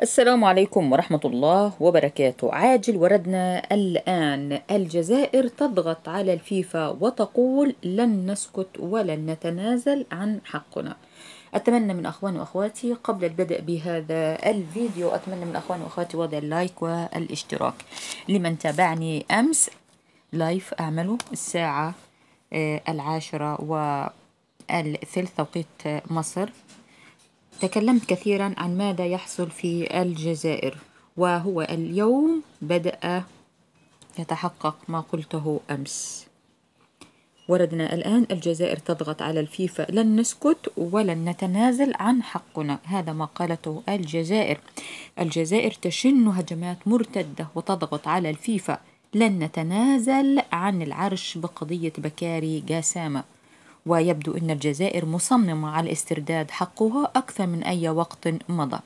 السلام عليكم ورحمة الله وبركاته عاجل وردنا الآن الجزائر تضغط على الفيفا وتقول لن نسكت ولن نتنازل عن حقنا أتمنى من أخواني وأخواتي قبل البدء بهذا الفيديو أتمنى من أخواني وأخواتي وضع اللايك والاشتراك لمن تابعني أمس لايف أعمله الساعة آه، العاشرة والثلث توقيت مصر تكلمت كثيرا عن ماذا يحصل في الجزائر وهو اليوم بدأ يتحقق ما قلته أمس وردنا الآن الجزائر تضغط على الفيفا لن نسكت ولن نتنازل عن حقنا هذا ما قالته الجزائر الجزائر تشن هجمات مرتدة وتضغط على الفيفا لن نتنازل عن العرش بقضية بكاري جاسامة ويبدو أن الجزائر مصممة على استرداد حقها أكثر من أي وقت مضى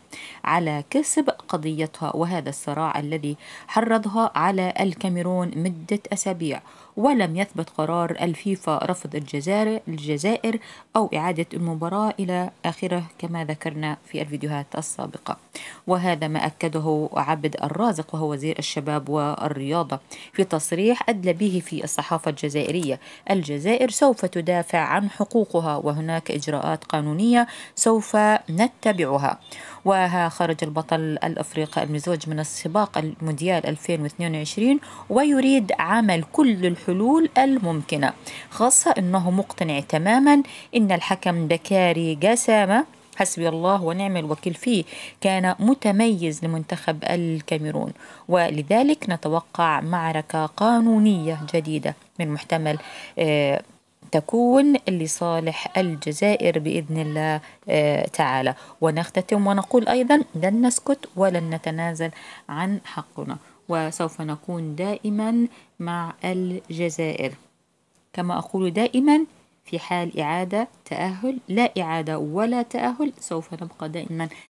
على كسب قضيتها وهذا الصراع الذي حرضها على الكاميرون مدة أسابيع ولم يثبت قرار الفيفا رفض الجزائر الجزائر أو إعادة المباراة إلى آخره كما ذكرنا في الفيديوهات السابقة وهذا ما أكده عبد الرازق وهو وزير الشباب والرياضة في تصريح أدلى به في الصحافة الجزائرية الجزائر سوف تدافع عن حقوقها وهناك إجراءات قانونية سوف نتبعها وها خرج البطل الأفريقي المزوج من السباق المونديال 2022 ويريد عمل كل الحلول الممكنة خاصة أنه مقتنع تماما أن الحكم بكاري قسامه حسبي الله ونعم الوكيل فيه كان متميز لمنتخب الكاميرون ولذلك نتوقع معركة قانونية جديدة من محتمل آه تكون لصالح الجزائر بإذن الله آه، تعالى ونختتم ونقول أيضا لن نسكت ولن نتنازل عن حقنا وسوف نكون دائما مع الجزائر كما أقول دائما في حال إعادة تأهل لا إعادة ولا تأهل سوف نبقى دائما